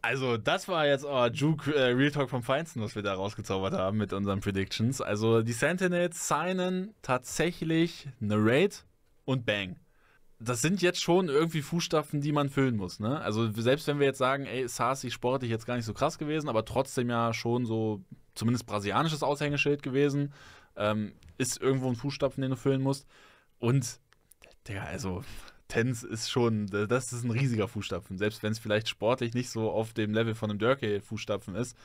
Also, das war jetzt oh, Juke äh, Real Talk vom Feinsten, was wir da rausgezaubert haben mit unseren Predictions. Also, die Sentinels signen tatsächlich Narrate und Bang. Das sind jetzt schon irgendwie Fußstapfen, die man füllen muss. Ne? Also, selbst wenn wir jetzt sagen, ey, Sarsi sportlich jetzt gar nicht so krass gewesen, aber trotzdem ja schon so zumindest brasilianisches Aushängeschild gewesen, ähm, ist irgendwo ein Fußstapfen, den du füllen musst. Und, Digga, also, Tens ist schon, das ist ein riesiger Fußstapfen, selbst wenn es vielleicht sportlich nicht so auf dem Level von einem Dirk-Fußstapfen ist.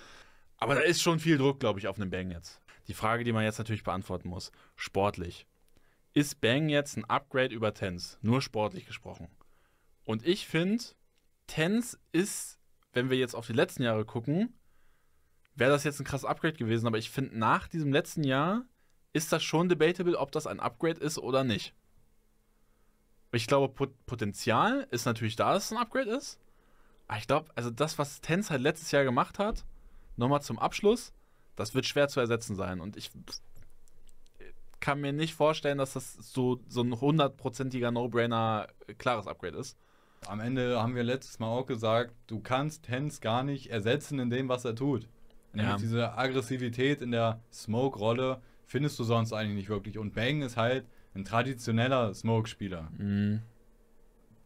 Aber da ist schon viel Druck, glaube ich, auf einem Bang jetzt. Die Frage, die man jetzt natürlich beantworten muss, sportlich. Ist Bang jetzt ein Upgrade über Tens? Nur sportlich gesprochen. Und ich finde, Tens ist, wenn wir jetzt auf die letzten Jahre gucken, wäre das jetzt ein krasses Upgrade gewesen. Aber ich finde, nach diesem letzten Jahr ist das schon debatable, ob das ein Upgrade ist oder nicht. Ich glaube, Pot Potenzial ist natürlich da, dass es ein Upgrade ist. Aber ich glaube, also das, was Tens halt letztes Jahr gemacht hat, nochmal zum Abschluss, das wird schwer zu ersetzen sein. Und ich kann mir nicht vorstellen, dass das so, so ein hundertprozentiger No-Brainer äh, klares Upgrade ist. Am Ende haben wir letztes Mal auch gesagt, du kannst Tens gar nicht ersetzen in dem, was er tut. ja. diese Aggressivität in der Smoke-Rolle findest du sonst eigentlich nicht wirklich. Und Bang ist halt ein traditioneller Smoke-Spieler, mhm.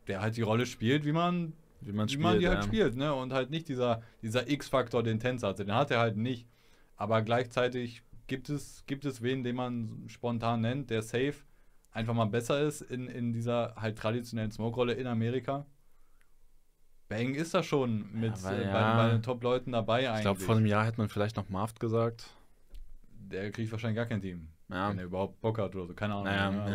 der halt die Rolle spielt, wie man, wie man, wie spielt, man die halt ja. halt spielt, ne? Und halt nicht dieser, dieser X-Faktor, den Tänzer hatte. Den hat er halt nicht. Aber gleichzeitig gibt es, gibt es wen, den man spontan nennt, der safe einfach mal besser ist in, in dieser halt traditionellen Smoke-Rolle in Amerika. Bang ist da schon mit ja, äh, bei, bei, den Top-Leuten dabei eigentlich. Ich glaube, vor einem Jahr hätte man vielleicht noch Marft gesagt. Der kriegt wahrscheinlich gar kein Team. Ja. Wenn er überhaupt Bock hat oder so, keine Ahnung. Naja, ne?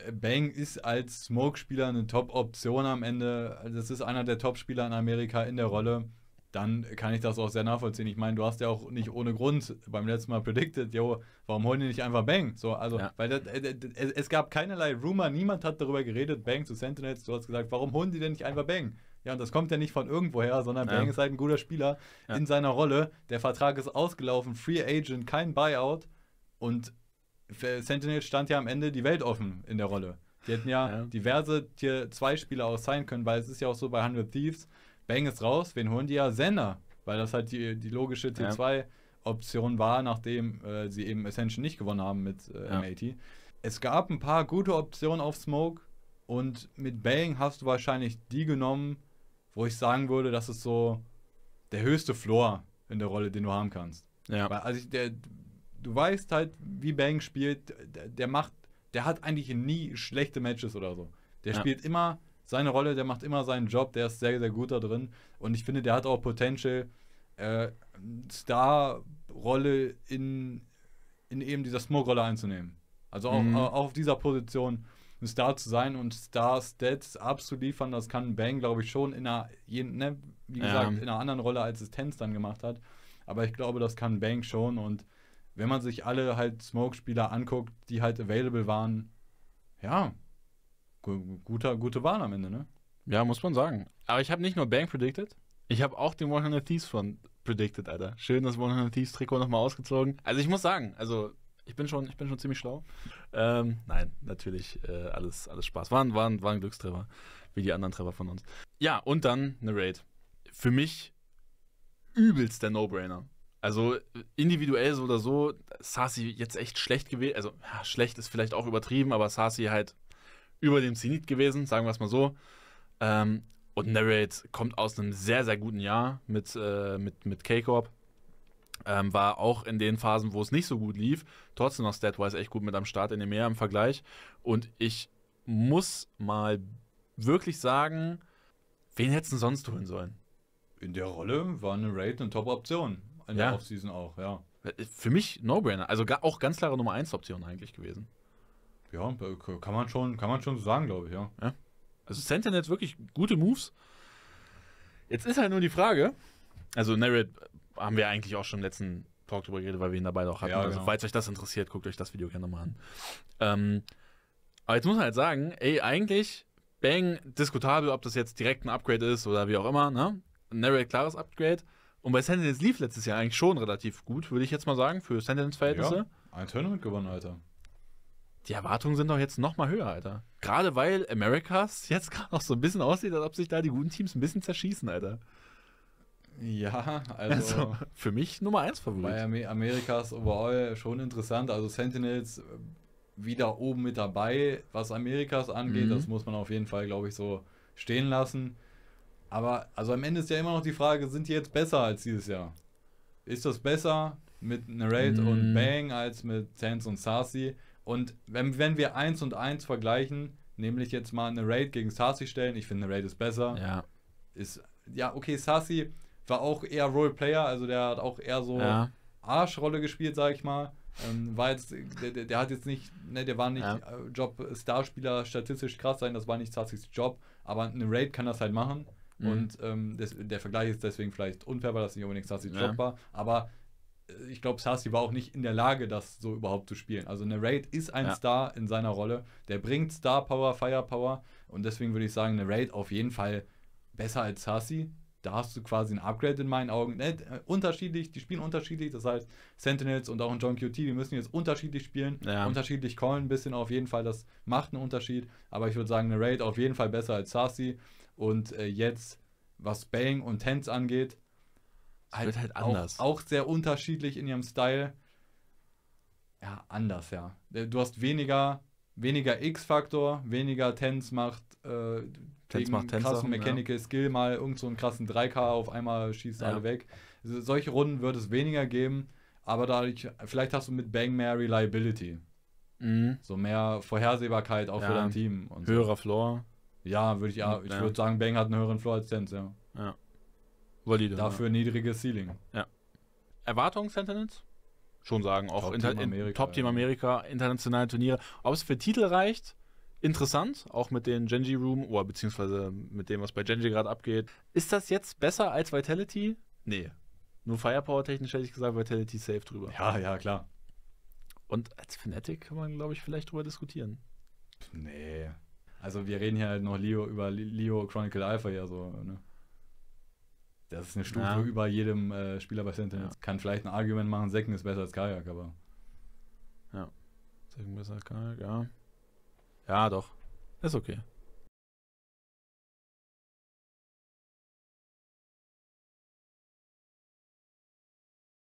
ja. Äh, Bang ist als Smoke-Spieler eine Top-Option am Ende. Das also, ist einer der Top-Spieler in Amerika in der Rolle. Dann kann ich das auch sehr nachvollziehen. Ich meine, du hast ja auch nicht ohne Grund beim letzten Mal predicted, jo, warum holen die nicht einfach Bang? So, also, ja. weil das, es, äh, es, gab keinerlei Rumor, niemand hat darüber geredet, Bang zu Sentinels. Du hast gesagt, warum holen die denn nicht einfach Bang? Ja, und das kommt ja nicht von irgendwoher, sondern ja. Bang ist halt ein guter Spieler ja. in seiner Rolle. Der Vertrag ist ausgelaufen, Free Agent, kein Buyout und Sentinel stand ja am Ende die Welt offen in der Rolle. Die hätten ja, ja. diverse Tier 2 Spieler auch sein können, weil es ist ja auch so bei 100 Thieves, Bang ist raus, wen holen die ja? Senna, weil das halt die, die logische Tier 2 Option war, nachdem äh, sie eben Ascension nicht gewonnen haben mit äh, ja. M80. Es gab ein paar gute Optionen auf Smoke und mit Bang hast du wahrscheinlich die genommen, wo ich sagen würde, das ist so der höchste Floor in der Rolle, den du haben kannst. Ja. Weil, also ich, der, du weißt halt, wie Bang spielt, der, der, macht, der hat eigentlich nie schlechte Matches oder so. Der ja. spielt immer seine Rolle, der macht immer seinen Job, der ist sehr, sehr gut da drin. Und ich finde, der hat auch Potential, äh, Star-Rolle in, in eben dieser Smoke-Rolle einzunehmen. Also auch, mhm. auch, auf dieser Position ein Star zu sein und Star-Stats abzuliefern, das kann Bang, glaube ich, schon in einer, ne, wie gesagt, ja. in einer anderen Rolle als es Tens dann gemacht hat. Aber ich glaube, das kann Bang schon und wenn man sich alle halt Smoke-Spieler anguckt, die halt available waren, ja, guter, gute Wahl am Ende, ne? Ja, muss man sagen. Aber ich habe nicht nur Bang predicted, ich habe auch den 100 Thieves von predicted, Alter. Schön das 100 Thieves Trikot nochmal ausgezogen. Also ich muss sagen, also ich bin schon, ich bin schon ziemlich schlau. Ähm, nein, natürlich äh, alles, alles Spaß. War, war, war ein Glückstreffer, wie die anderen Treffer von uns. Ja, und dann eine Raid. Für mich übelst der No-Brainer. Also individuell so oder so, Sassi jetzt echt schlecht gewesen. Also ja, schlecht ist vielleicht auch übertrieben, aber Sassi halt über dem Zenit gewesen, sagen wir es mal so. Ähm, und Narrate kommt aus einem sehr, sehr guten Jahr mit, äh, mit, mit K-Corp. Ähm, war auch in den Phasen, wo es nicht so gut lief, trotzdem noch statwise echt gut mit am Start in dem Meer im Vergleich. Und ich muss mal wirklich sagen, wen hättest hätten sonst holen sollen? In der Rolle war eine Raid eine Top-Option in ja. der Offseason auch, ja. Äh, für mich No-Brainer. Also auch ganz klare Nummer 1 Option eigentlich gewesen. Ja, äh, kann man schon, kann man schon so sagen, glaube ich, ja. ja. Also hat wirklich gute Moves. Jetzt ist halt nur die Frage, also Narrate äh, haben wir eigentlich auch schon im letzten Talk drüber geredet, weil wir ihn dabei auch hatten. Ja, also genau. Also falls euch das interessiert, guckt euch das Video gerne mal an. Ähm, aber jetzt muss man halt sagen, ey, eigentlich, bang, diskutabel, ob das jetzt direkt ein Upgrade ist oder wie auch immer, ne? Narrate klares Upgrade. Und bei Sentinels lief letztes Jahr eigentlich schon relativ gut, würde ich jetzt mal sagen, für sentinels verhältnisse Ja, ein Tournament gewonnen, Alter. Die Erwartungen sind doch jetzt nochmal höher, Alter. Gerade weil Americas jetzt gerade auch so ein bisschen aussieht, als ob sich da die guten Teams ein bisschen zerschießen, Alter. Ja, also, also für mich Nummer 1 Favorit. Bei Amerikas overall schon interessant. Also Sentinels äh, wieder oben mit dabei. Was Amerikas angeht, mhm. das muss man auf jeden Fall, glaube ich, so stehen lassen. Aber also am Ende ist ja immer noch die Frage, sind die jetzt besser als dieses Jahr? Ist das besser mit Narrate mm. und Bang als mit Sans und Sarsi? Und wenn, wenn wir eins und eins vergleichen, nämlich jetzt mal eine Raid gegen Sassy stellen, ich finde Raid ist besser. Ja. Ist, ja, okay, Sassy war auch eher Roleplayer, also der hat auch eher so ja. Arschrolle gespielt, sag ich mal. Ähm, war jetzt, der, der, hat jetzt nicht, ne, der war nicht ja. Äh, Job Starspieler statistisch krass sein, das war nicht Sassys Job, aber eine Raid kann das halt machen. Mhm. Und ähm, des, der Vergleich ist deswegen vielleicht unfair, weil das nicht unbedingt Sassis ja. Job war. Aber äh, ich glaube, Sassi war auch nicht in der Lage, das so überhaupt zu spielen. Also eine Raid ist ein ja. Star in seiner Rolle. Der bringt Star Power, Fire Power. Und deswegen würde ich sagen, eine Raid auf jeden Fall besser als Sassi da hast du quasi ein Upgrade in meinen Augen. Ne, unterschiedlich, die spielen unterschiedlich, das heißt, Sentinels und auch ein John QT, die müssen jetzt unterschiedlich spielen, ja. unterschiedlich callen, ein bisschen auf jeden Fall, das macht einen Unterschied. Aber ich würde sagen, eine Raid auf jeden Fall besser als Sarsi. Und äh, jetzt, was Bang und Tense angeht, halt wird halt anders. Auch, auch, sehr unterschiedlich in ihrem Style. Ja, anders, ja. Äh, du hast weniger, weniger X-Faktor, weniger Tense macht, äh, Tens macht Tens krassen Mechanical ja. Skill mal irgend so einen krassen 3K auf einmal schießt ja. alle weg. Also, solche Runden wird es weniger geben, aber dadurch, vielleicht hast du mit Bang mehr Reliability. Mhm. So mehr Vorhersehbarkeit auch ja. für dein Team. Und Höherer so. Floor. Ja, würde ich, ja, ich würde sagen, Bang hat einen höheren Floor als Dance, ja. Ja. Valide, Dafür ja. niedriges Ceiling. Ja. Erwartungen, Sentinels? Schon sagen, auch Top-Team Inter- Amerika, Top Team Amerika, internationale Turniere. Ob es für Titel reicht, interessant, auch mit den Genji Room, oder beziehungsweise mit dem, was bei Genji gerade abgeht. Ist das jetzt besser als Vitality? Nee. Nur Firepower-technisch hätte ich gesagt, Vitality safe drüber. Ja, ja, klar. Und als Fnatic kann man, glaube ich, vielleicht drüber diskutieren. Nee. Also wir reden hier halt noch Leo über Leo Chronicle Alpha ja so, ne? Das ist eine Stufe ja. über jedem äh, Spieler bei Sentinels. Ja. Kann vielleicht ein Argument machen, Second ist besser als Kajak, aber. Ja. Second besser als Kajak, ja. Ja, doch. Ist okay.